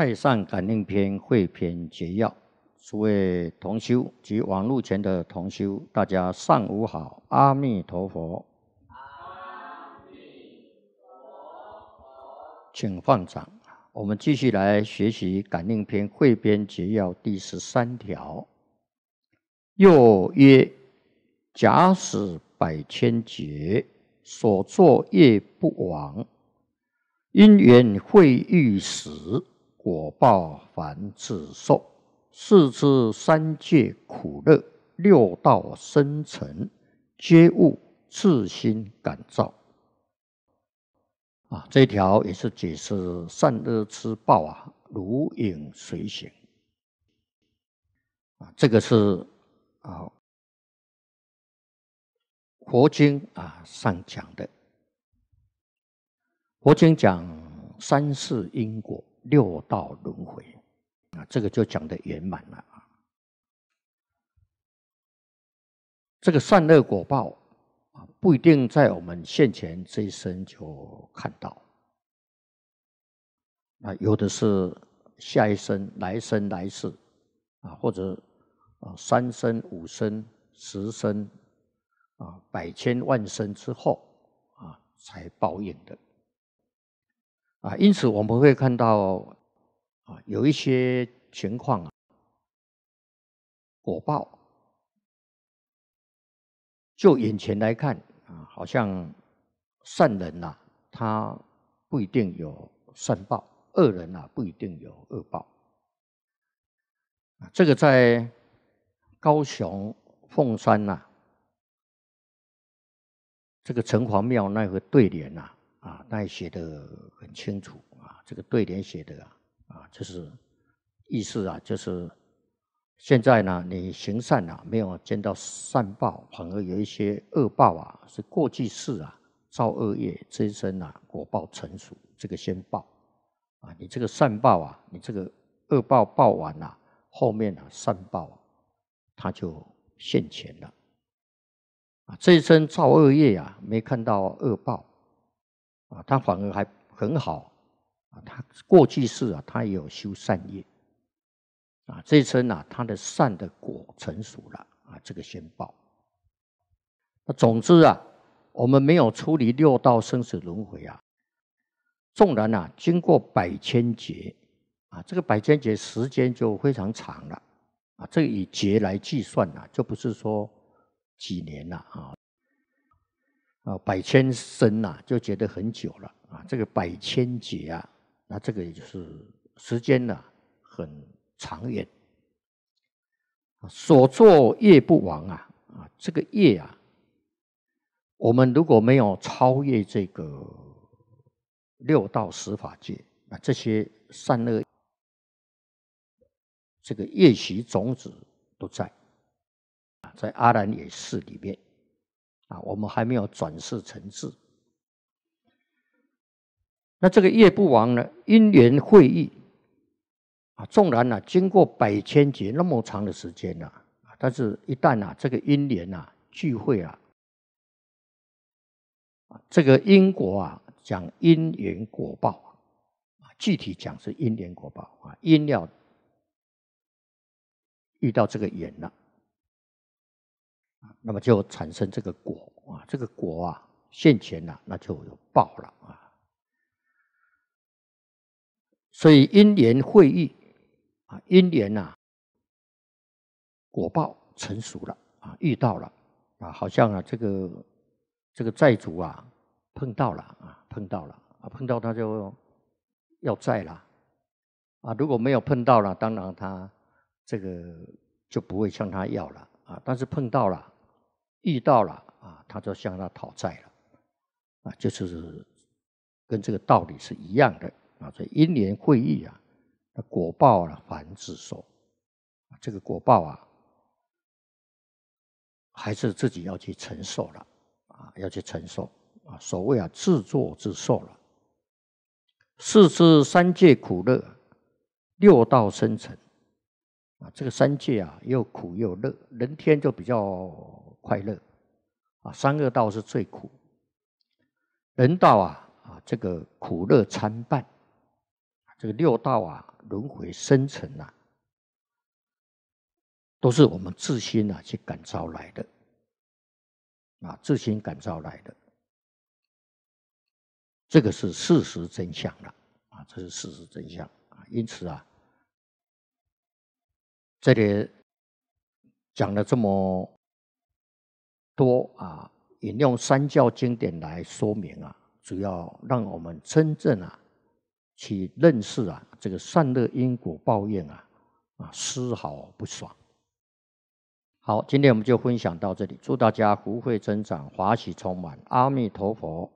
《太上感应篇汇编解要》，所谓同修及网络前的同修，大家上午好，阿弥陀佛，请放掌。我们继续来学习《感应篇汇编解要》第十三条。又曰：假使百千劫，所作业不亡，因缘会遇时。果报凡自受，四至三界苦乐，六道生成，皆悟自心感召。啊，这条也是解释善恶之报啊，如影随形。啊，这个是啊，《佛经》啊上讲的，《佛经》讲三世因果。六道轮回啊，这个就讲的圆满了啊。这个善恶果报啊，不一定在我们现前这一生就看到，啊，有的是下一生、来生、来世啊，或者啊三生、五生、十生啊、百千万生之后啊，才报应的。啊，因此我们会看到，啊，有一些情况啊，果报，就眼前来看啊，好像善人呐，他不一定有善报；恶人呐，不一定有恶报。啊，这个在高雄凤山呐，这个城隍庙那个对联呐。啊，那写的很清楚啊，这个对联写的啊，啊，就是意思啊，就是现在呢，你行善啊，没有见到善报，反而有一些恶报啊，是过去式啊造恶业这一生啊果报成熟，这个先报啊，你这个善报啊，你这个恶报报完了，后面啊，善报啊、他就现前了啊，这一生造恶业啊，没看到恶报。啊，他反而还很好，啊，他过去世啊，他也有修善业，啊，这一生啊，他的善的果成熟了，啊，这个先报。那总之啊，我们没有出离六道生死轮回啊，纵然呐，经过百千劫，啊，这个百千劫时间就非常长了，啊，这个以劫来计算啊，就不是说几年了啊。啊，百千生呐，就觉得很久了啊。这个百千劫啊，那这个就是时间呢，很长远啊。所作业不亡啊，啊，这个业啊，我们如果没有超越这个六道十法界，那这些善恶这个业习种子都在啊，在阿兰也寺里面。啊，我们还没有转世成智。那这个业不亡呢？因缘会议啊，纵然呢，经过百千劫那么长的时间呢，啊，但是，一旦啊这个因缘啊聚会啊，啊，这个因果啊，讲因缘果报啊，具体讲是因缘果报啊，因要遇到这个缘了。那么就产生这个果啊，这个果啊现前了，那就有报了啊。所以因缘会遇啊，因缘呐，果报成熟了啊，遇到了啊，好像啊这个这个债主啊碰到了啊，碰到了啊，碰到他就要债了啊。如果没有碰到了，当然他这个就不会向他要了啊。但是碰到了。遇到了啊，他就向他讨债了，啊，就是跟这个道理是一样的啊。所以因缘会遇啊，果报啊，还自受。这个果报啊，还是自己要去承受了啊，要去承受啊。所谓啊，自作自受了。四知三界苦乐，六道生成啊。这个三界啊，又苦又乐，人天就比较。快乐，啊，三恶道是最苦，人道啊啊，这个苦乐参半，这个六道啊，轮回生成啊，都是我们自心啊去感召来的，啊，自心感召来的，这个是事实真相了，啊，这是事实真相，啊，因此啊，这里讲了这么。多啊，引用三教经典来说明啊，主要让我们真正啊，去认识啊这个善恶因果报应啊，啊丝毫不爽。好，今天我们就分享到这里，祝大家福慧增长，华喜充满，阿弥陀佛。